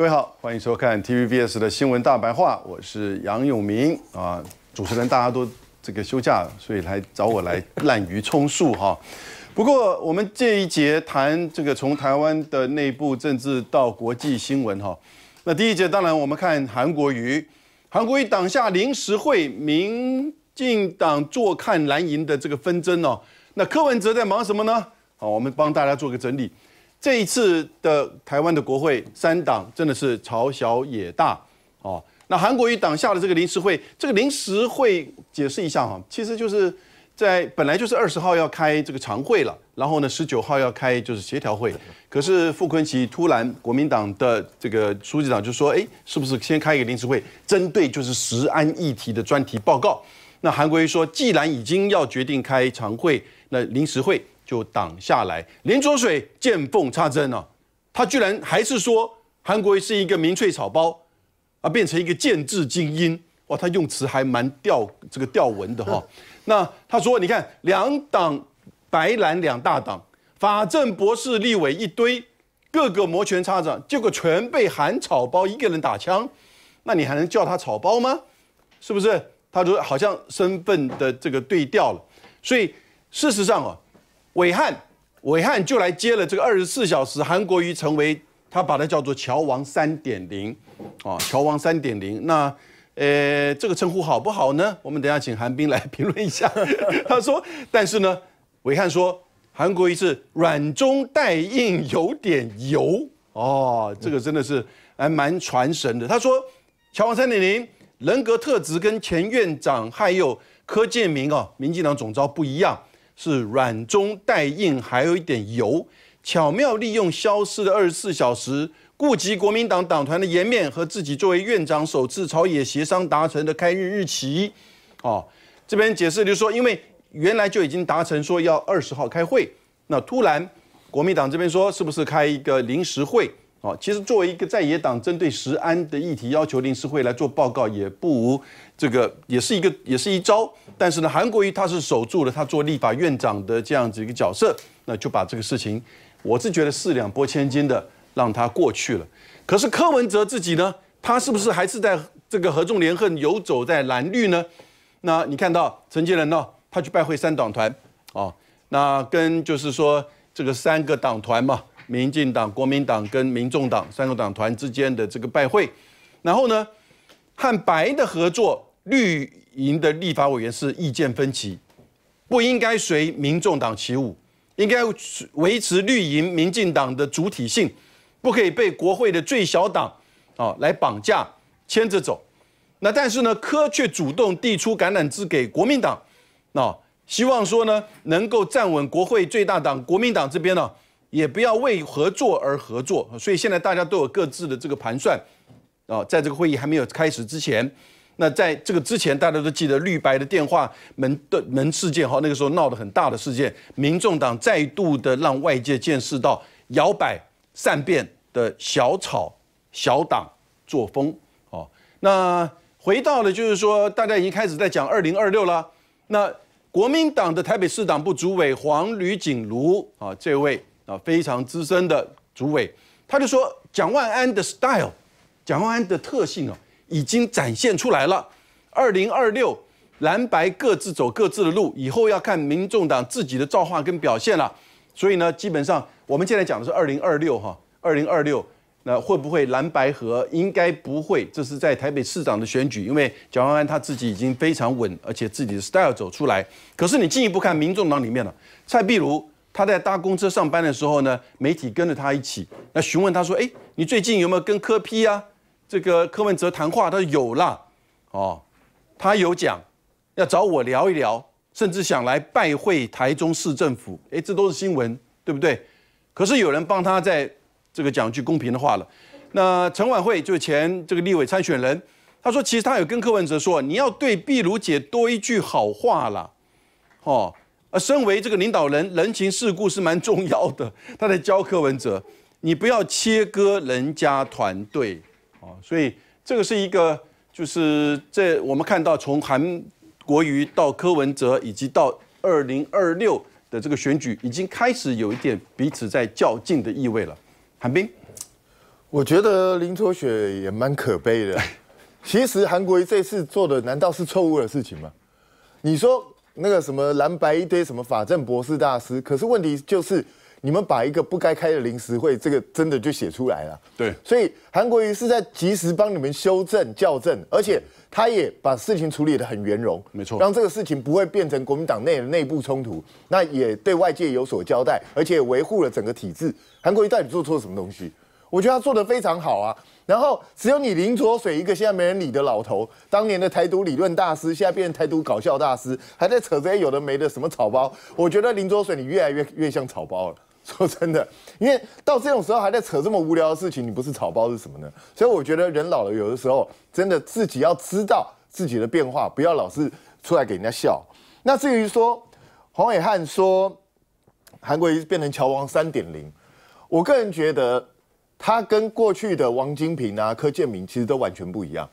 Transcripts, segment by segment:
各位好，欢迎收看 TVBS 的新闻大白话，我是杨永明啊。主持人大家都这个休假，所以来找我来滥竽充数哈。不过我们这一节谈这个从台湾的内部政治到国际新闻哈。那第一节当然我们看韩国瑜，韩国瑜党下临时会，民进党坐看蓝营的这个纷争哦。那柯文哲在忙什么呢？好，我们帮大家做个整理。这一次的台湾的国会三党真的是朝小也大哦。那韩国瑜党下的这个临时会，这个临时会解释一下哈，其实就是在本来就是二十号要开这个常会了，然后呢十九号要开就是协调会，可是傅昆奇突然国民党的这个书记长就说，哎，是不是先开一个临时会，针对就是十安议题的专题报告？那韩国瑜说，既然已经要决定开常会，那临时会。就挡下来，林卓水见缝插针呢，他居然还是说韩国瑜是一个民粹草包，啊，变成一个建制精英哇，他用词还蛮吊这个吊文的哈。那他说，你看两党白蓝两大党，法政博士立委一堆，个个摩拳擦掌，结果全被韩草包一个人打枪，那你还能叫他草包吗？是不是？他说好像身份的这个对调了，所以事实上哦。伟汉，伟汉就来接了这个二十四小时韩国瑜，成为他把它叫做“乔王三点零”，哦，“乔王三点零”。那，呃，这个称呼好不好呢？我们等下请韩冰来评论一下。他说：“但是呢，伟汉说韩国瑜是软中带硬，有点油哦，这个真的是还蛮传神的。”他说：“乔王三点零人格特质跟前院长还有柯建明哦，民进党总召不一样。”是软中带硬，还有一点油，巧妙利用消失的二十四小时，顾及国民党党团的颜面和自己作为院长首次朝野协商达成的开日日期。哦，这边解释就是说，因为原来就已经达成说要二十号开会，那突然国民党这边说是不是开一个临时会？哦，其实作为一个在野党，针对石安的议题要求临时会来做报告，也不无这个，也是一个，也是一招。但是呢，韩国瑜他是守住了他做立法院长的这样子一个角色，那就把这个事情，我是觉得四两拨千斤的让他过去了。可是柯文哲自己呢，他是不是还是在这个合纵连横游走在蓝绿呢？那你看到陈杰仁呢，他去拜会三党团，哦，那跟就是说这个三个党团嘛。民进党、国民党跟民众党三个党团之间的这个拜会，然后呢，和白的合作，绿营的立法委员是意见分歧，不应该随民众党起舞，应该维持绿营民进党的主体性，不可以被国会的最小党啊来绑架牵着走。那但是呢，柯却主动递出橄榄枝给国民党，那希望说呢，能够站稳国会最大党国民党这边呢。也不要为合作而合作，所以现在大家都有各自的这个盘算，啊，在这个会议还没有开始之前，那在这个之前，大家都记得绿白的电话门的门事件哈，那个时候闹得很大的事件，民众党再度的让外界见识到摇摆善变的小草小党作风，哦，那回到了就是说，大家已经开始在讲二零二六了，那国民党的台北市党部主委黄吕锦如啊，这位。啊，非常资深的主委，他就说蒋万安的 style，蒋万安的特性哦，已经展现出来了。二零二六蓝白各自走各自的路，以后要看民众党自己的造化跟表现了。所以呢，基本上我们现在讲的是二零二六哈，二零二六那会不会蓝白合？应该不会，这是在台北市长的选举，因为蒋万安他自己已经非常稳，而且自己的 style 走出来。可是你进一步看民众党里面了，蔡壁如。他在搭公车上班的时候呢，媒体跟着他一起，那询问他说：“哎，你最近有没有跟柯批啊？这个柯文哲谈话，他说有啦，哦，他有讲，要找我聊一聊，甚至想来拜会台中市政府。哎，这都是新闻，对不对？可是有人帮他在这个讲句公平的话了。那陈婉慧就是前这个立委参选人，他说其实他有跟柯文哲说，你要对碧如姐多一句好话啦。哦。”而身为这个领导人，人情世故是蛮重要的。他在教柯文哲，你不要切割人家团队啊！所以这个是一个，就是这我们看到从韩国瑜到柯文哲，以及到二零二六的这个选举，已经开始有一点彼此在较劲的意味了。韩冰，我觉得林卓雪也蛮可悲的。其实韩国瑜这次做的难道是错误的事情吗？你说？那个什么蓝白一堆什么法政博士大师，可是问题就是，你们把一个不该开的临时会，这个真的就写出来了。对，所以韩国瑜是在及时帮你们修正校正，而且他也把事情处理的很圆融，没错，让这个事情不会变成国民党内的内部冲突，那也对外界有所交代，而且维护了整个体制。韩国瑜到底做错什么东西？我觉得他做的非常好啊，然后只有你林卓水一个现在没人理的老头，当年的台独理论大师，现在变成台独搞笑大师，还在扯这些有的没的什么草包。我觉得林卓水你越来越越像草包了，说真的，因为到这种时候还在扯这么无聊的事情，你不是草包是什么呢？所以我觉得人老了，有的时候真的自己要知道自己的变化，不要老是出来给人家笑。那至于说黄伟汉说韩国变成乔王三点零，我个人觉得。他跟过去的王金平啊、柯建明其实都完全不一样。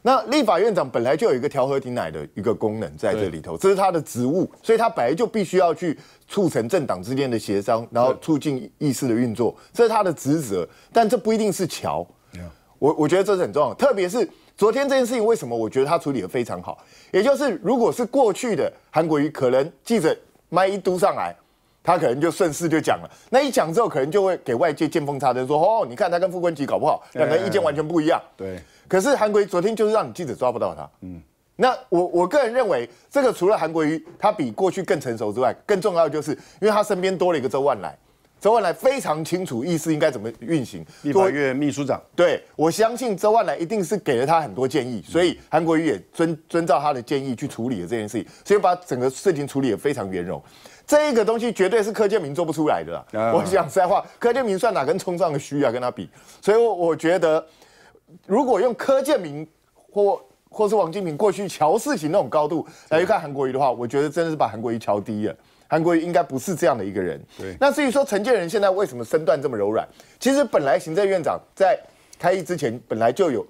那立法院长本来就有一个调和停奶的一个功能在这里头，这是他的职务，所以他本来就必须要去促成政党之间的协商，然后促进议事的运作，这是他的职责。但这不一定是桥。我我觉得这是很重要。特别是昨天这件事情，为什么我觉得他处理的非常好？也就是如果是过去的韩国瑜，可能记者麦一嘟上来。他可能就顺势就讲了，那一讲之后，可能就会给外界见风插针，说哦，你看他跟傅官吉搞不好，两个意见完全不一样。对。可是韩国瑜昨天就是让你记者抓不到他。嗯。那我我个人认为，这个除了韩国瑜他比过去更成熟之外，更重要的就是因为他身边多了一个周万来，周万来非常清楚意思应该怎么运行。立法院秘书长。对，我相信周万来一定是给了他很多建议，所以韩国瑜也遵遵照他的建议去处理了这件事情，所以把整个事情处理的非常圆融。这个东西绝对是柯建明做不出来的啦！我讲实在话，柯建明算哪根葱上的须啊？跟他比，所以我觉得，如果用柯建明或或是王金平过去瞧事情那种高度来去看韩国瑜的话，我觉得真的是把韩国瑜瞧低了。韩国瑜应该不是这样的一个人。对，那至于说陈建仁现在为什么身段这么柔软？其实本来行政院长在开议之前本来就有。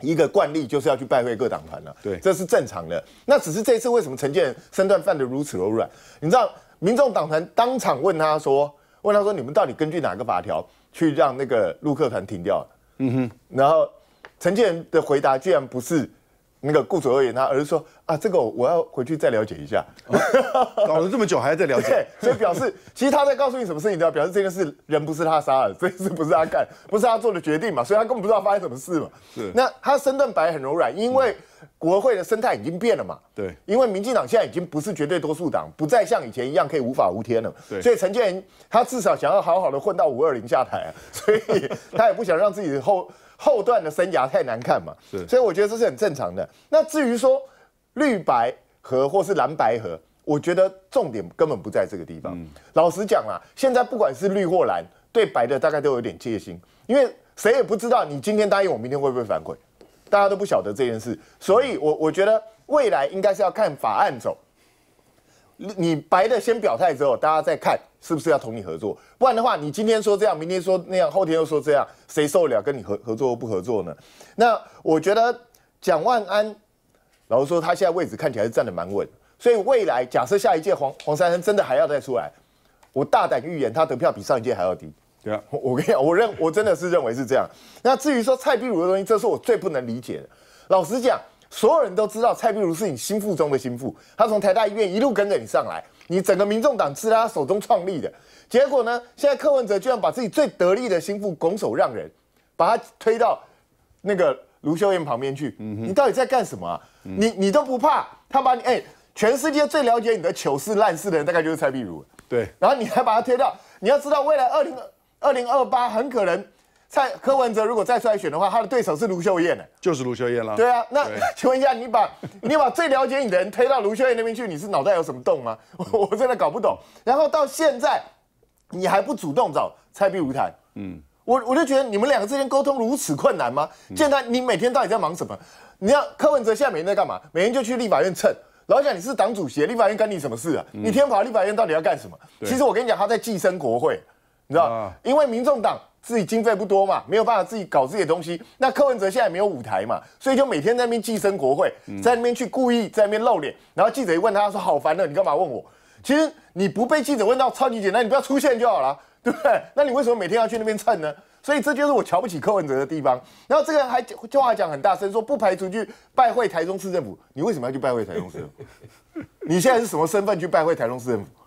一个惯例就是要去拜会各党团了，对，这是正常的。那只是这一次为什么陈建身段犯得如此柔软？你知道，民众党团当场问他说：“问他说，你们到底根据哪个法条去让那个陆克团停掉？”嗯哼，然后陈建的回答居然不是。那个雇主而言他而是说啊，这个我要回去再了解一下，搞了这么久还要再了解，所以表示其实他在告诉你什么事情要表示这件事人不是他杀的，这件事不是他干，不是他做的决定嘛，所以他根本不知道发生什么事嘛。是。那他身段摆很柔软，因为国会的生态已经变了嘛。对。因为民进党现在已经不是绝对多数党，不再像以前一样可以无法无天了。对。所以陈建仁他至少想要好好的混到五二零下台，所以他也不想让自己后。后段的生涯太难看嘛，所以我觉得这是很正常的。那至于说绿白和或是蓝白和我觉得重点根本不在这个地方。老实讲啊，现在不管是绿或蓝，对白的大概都有点戒心，因为谁也不知道你今天答应我，明天会不会反悔，大家都不晓得这件事。所以，我我觉得未来应该是要看法案走。你白的先表态之后，大家再看是不是要同你合作。不然的话，你今天说这样，明天说那样，后天又说这样，谁受得了跟你合合作不合作呢？那我觉得蒋万安，老实说，他现在位置看起来是站得蛮稳。所以未来假设下一届黄黄珊珊真的还要再出来，我大胆预言，他得票比上一届还要低。对啊，我我跟你讲，我认我真的是认为是这样。那至于说蔡碧如的东西，这是我最不能理解的。老实讲。所有人都知道蔡碧如是你心腹中的心腹，他从台大医院一路跟着你上来，你整个民众党是他手中创立的。结果呢，现在柯文哲居然把自己最得力的心腹拱手让人，把他推到那个卢秀燕旁边去。嗯你到底在干什么？你你都不怕他把你？哎，全世界最了解你的糗事烂事的人，大概就是蔡碧如。对，然后你还把他推到，你要知道，未来二零二零二八很可能。蔡柯文哲如果再出来选的话，他的对手是卢秀燕的，就是卢秀燕了。对啊，那 请问一下，你把你把最了解你的人推到卢秀燕那边去，你是脑袋有什么洞吗？我真的搞不懂。然后到现在，你还不主动找蔡碧如谈，嗯，我我就觉得你们两个之间沟通如此困难吗？现在你每天到底在忙什么？你要柯文哲现在每天在干嘛？每天就去立法院蹭，老讲你是党主席，立法院关你什么事啊？你天天跑立法院到底要干什么？其实我跟你讲，他在寄生国会，你知道，因为民众党。自己经费不多嘛，没有办法自己搞自己的东西。那柯文哲现在没有舞台嘛，所以就每天在那边寄生国会，在那边去故意在那边露脸。然后记者一问他，说：“好烦的，你干嘛问我？”其实你不被记者问到超级简单，你不要出现就好了，对不对？那你为什么每天要去那边蹭呢？所以这就是我瞧不起柯文哲的地方。然后这个人还话讲很大声，说不排除去拜会台中市政府。你为什么要去拜会台中市政府？你现在是什么身份去拜会台中市政府？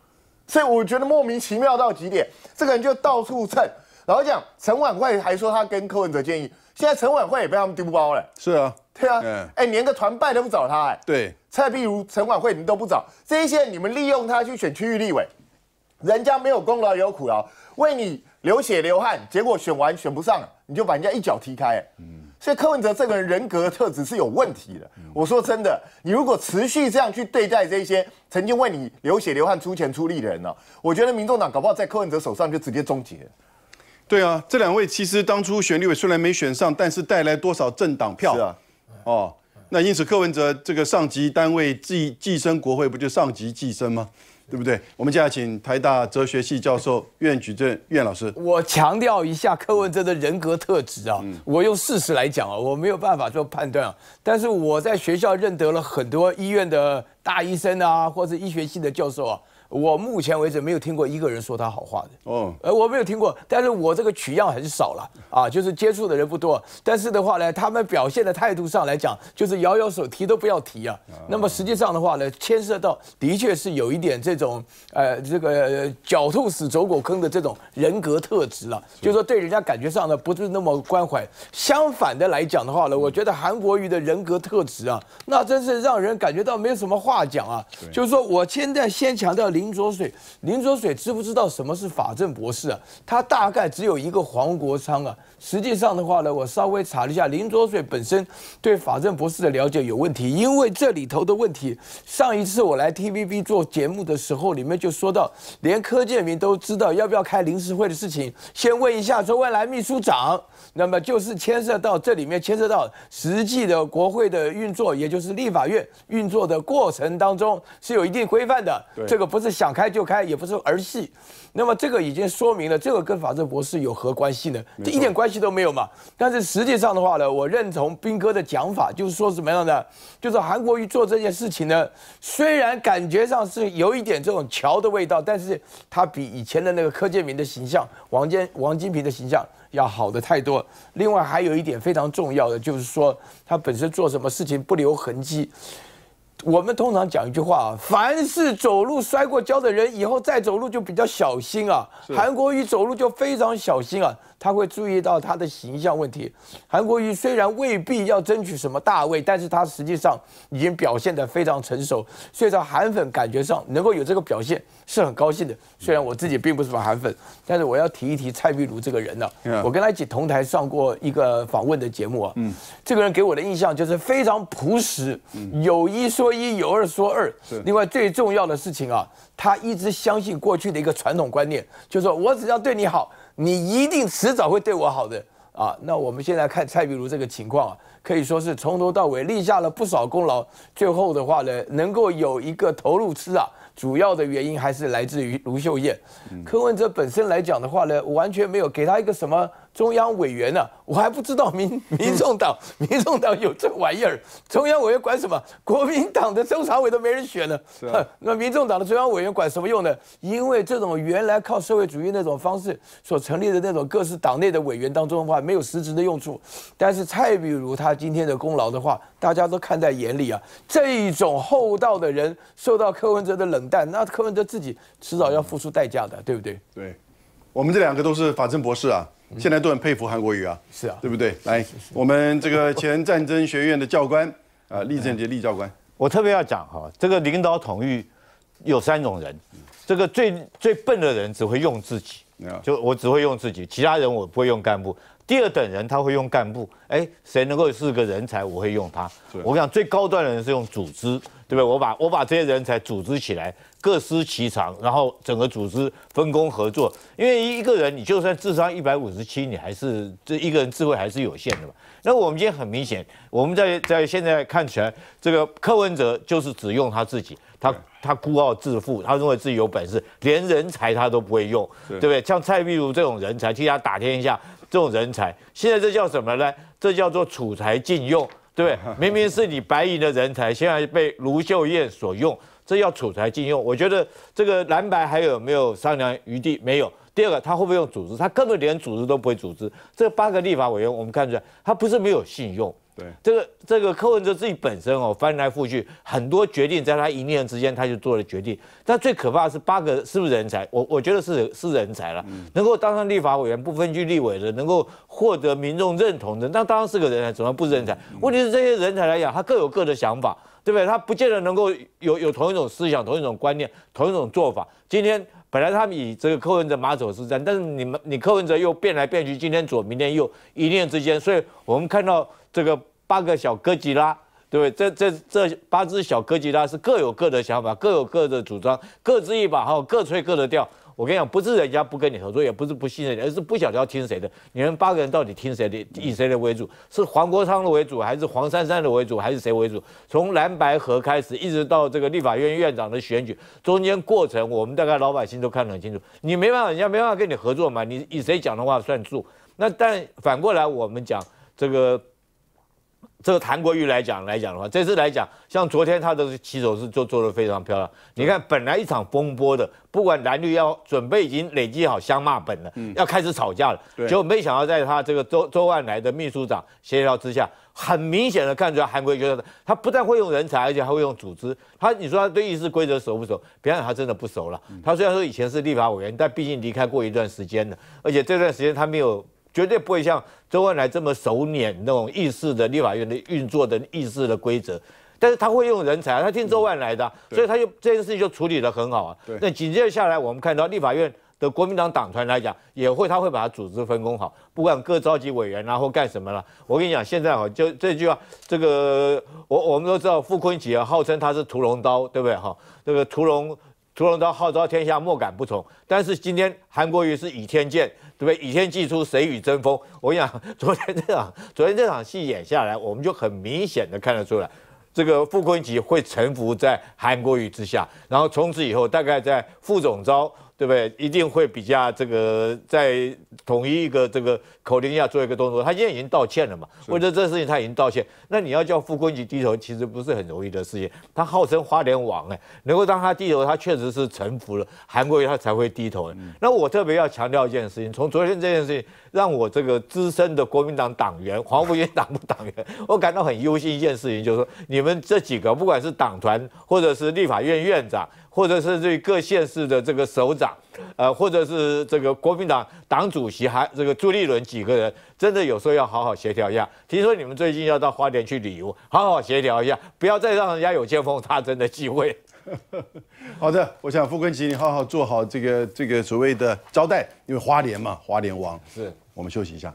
所以我觉得莫名其妙到极点。这个人就到处蹭。然后讲陈婉慧还说他跟柯文哲建议，现在陈婉慧也被他们丢包了。是啊，对啊，哎，连个团拜都不找他，哎，对，蔡碧如、陈婉慧你们都不找，这一些你们利用他去选区域立委，人家没有功劳有苦劳，为你流血流汗，结果选完选不上，你就把人家一脚踢开。嗯，所以柯文哲这个人人格特质是有问题的。我说真的，你如果持续这样去对待这些曾经为你流血流汗出钱出力的人呢，我觉得民众党搞不好在柯文哲手上就直接终结。对啊，这两位其实当初选立委虽然没选上，但是带来多少政党票？是啊，哦，那因此柯文哲这个上级单位寄寄生国会，不就上级寄生吗？对不对？我们接下来请台大哲学系教授苑举证。苑老师。我强调一下柯文哲的人格特质啊，我用事实来讲啊，我没有办法做判断啊，但是我在学校认得了很多医院的大医生啊，或是医学系的教授啊。我目前为止没有听过一个人说他好话的哦，呃我没有听过，但是我这个取样很少了啊，就是接触的人不多，但是的话呢，他们表现的态度上来讲，就是摇摇手提都不要提啊。那么实际上的话呢，牵涉到的确是有一点这种呃这个狡兔死走狗坑的这种人格特质了，就说对人家感觉上呢不是那么关怀。相反的来讲的话呢，我觉得韩国瑜的人格特质啊，那真是让人感觉到没有什么话讲啊。就是说我现在先强调零。林卓水，林卓水知不知道什么是法政博士啊？他大概只有一个黄国昌啊。实际上的话呢，我稍微查了一下，林卓水本身对法政博士的了解有问题。因为这里头的问题，上一次我来 t v b 做节目的时候，里面就说到，连柯建明都知道要不要开临时会的事情，先问一下周恩来秘书长。那么就是牵涉到这里面，牵涉到实际的国会的运作，也就是立法院运作的过程当中是有一定规范的。这个不是。想开就开也不是儿戏，那么这个已经说明了，这个跟《法政博士》有何关系呢？这一点关系都没有嘛。但是实际上的话呢，我认同斌哥的讲法，就是说什么样的？就是韩国瑜做这件事情呢，虽然感觉上是有一点这种桥的味道，但是他比以前的那个柯建明的形象、王坚、王金平的形象要好的太多。另外还有一点非常重要的，就是说他本身做什么事情不留痕迹。我们通常讲一句话啊，凡是走路摔过跤的人，以后再走路就比较小心啊。韩国瑜走路就非常小心啊。他会注意到他的形象问题。韩国瑜虽然未必要争取什么大位，但是他实际上已经表现得非常成熟，所以在韩粉感觉上能够有这个表现是很高兴的。虽然我自己并不是什么韩粉，但是我要提一提蔡碧如这个人了。我跟他一起同台上过一个访问的节目啊。嗯。这个人给我的印象就是非常朴实，有一说一，有二说二。另外最重要的事情啊，他一直相信过去的一个传统观念，就是说我只要对你好。你一定迟早会对我好的啊！那我们现在看蔡壁如这个情况啊，可以说是从头到尾立下了不少功劳。最后的话呢，能够有一个头路吃啊，主要的原因还是来自于卢秀燕。柯文哲本身来讲的话呢，完全没有给他一个什么。中央委员呢？我还不知道民 民众党民众党有这玩意儿。中央委员管什么？国民党的中常委都没人选呢。是啊。那民众党的中央委员管什么用呢？因为这种原来靠社会主义那种方式所成立的那种各式党内的委员当中的话，没有实质的用处。但是蔡，比如他今天的功劳的话，大家都看在眼里啊。这种厚道的人受到柯文哲的冷淡，那柯文哲自己迟早要付出代价的，对不对？对，我们这两个都是法政博士啊。现在都很佩服韩国瑜啊，是啊，对不对？来，我们这个前战争学院的教官啊，厉正杰厉教官，我特别要讲哈，这个领导统御有三种人，这个最最笨的人只会用自己，就我只会用自己，其他人我不会用干部。第二等人他会用干部，哎，谁能够是个人才，我会用他。我讲最高端的人是用组织，对不对？我把我把这些人才组织起来，各司其长，然后整个组织分工合作。因为一个人你就算智商一百五十七，你还是这一个人智慧还是有限的嘛。那我们今天很明显，我们在在现在看起来，这个柯文哲就是只用他自己，他他孤傲自负，他认为自己有本事，连人才他都不会用，对不对？像蔡壁如这种人才，替他打天下。这种人才，现在这叫什么呢？这叫做储才禁用，对不对？明明是你白银的人才，现在被卢秀燕所用，这叫储才禁用。我觉得这个蓝白还有没有商量余地？没有。第二个，他会不会用组织？他根本连组织都不会组织。这八个立法委员，我们看出来，他不是没有信用。对这个这个柯文哲自己本身哦，翻来覆去很多决定，在他一念之间他就做了决定。但最可怕的是，八个是不是人才？我我觉得是是人才了，能够当上立法委员，不分区立委的，能够获得民众认同的，那当然是个人才，怎么不是人才？问题是这些人才来讲，他各有各的想法，对不对？他不见得能够有有同一种思想、同一种观念、同一种做法。今天。本来他们以这个柯文哲马首是瞻，但是你们你柯文哲又变来变去，今天左明天右，一念之间，所以我们看到这个八个小哥吉拉，对不对？这这这八只小哥吉拉是各有各的想法，各有各的主张，各执一把哈，各吹各的调。我跟你讲，不是人家不跟你合作，也不是不信任你，而是不晓得要听谁的。你们八个人到底听谁的？以谁的为主？是黄国昌的为主，还是黄珊珊的为主，还是谁为主？从蓝白河开始，一直到这个立法院院长的选举中间过程，我们大概老百姓都看得很清楚。你没办法，人家没办法跟你合作嘛。你以谁讲的话算数？那但反过来，我们讲这个。这个韩国瑜来讲来讲的话，这次来讲，像昨天他的起手是做做得非常漂亮。你看，本来一场风波的，不管蓝绿要准备已经累积好相骂本了，要开始吵架了，结果没想到在他这个周周万来的秘书长协调之下，很明显的看出来韩国瑜得他不但会用人才，而且还会用组织。他你说他对议事规则熟不熟？别人他真的不熟了。他虽然说以前是立法委员，但毕竟离开过一段时间了，而且这段时间他没有。绝对不会像周恩来这么手捻那种意识的立法院的运作的意识的规则，但是他会用人才，他听周恩来的，所以他就这件事情就处理的很好啊。那紧接着下来，我们看到立法院的国民党党团来讲，也会他会把他组织分工好，不管各召集委员然后干什么了。我跟你讲，现在哈就这句话，这个我我们都知道傅昆萁啊，号称他是屠龙刀，对不对哈？这个屠龙。屠龙刀号召天下莫敢不从，但是今天韩国瑜是以天剑，对不对？以天祭出，谁与争锋？我跟你讲，昨天这场，昨天这场戏演下来，我们就很明显的看得出来，这个傅昆萁会臣服在韩国瑜之下，然后从此以后，大概在傅总招。对不对？一定会比较这个在统一一个这个口令下做一个动作。他现在已经道歉了嘛，为了这事情他已经道歉，那你要叫富坤吉低头，其实不是很容易的事情。他号称花莲王哎，能够让他低头，他确实是臣服了。韩国瑜他才会低头。那我特别要强调一件事情，从昨天这件事情，让我这个资深的国民党党员、黄国瑜党部党员，我感到很忧心一件事情，就是说你们这几个，不管是党团或者是立法院院长。或者是这各县市的这个首长，呃，或者是这个国民党党主席，还这个朱立伦几个人，真的有时候要好好协调一下。听说你们最近要到花莲去旅游，好好协调一下，不要再让人家有见缝插针的机会。好的，我想傅昆奇你好好做好这个这个所谓的招待，因为花莲嘛，花莲王，是我们休息一下。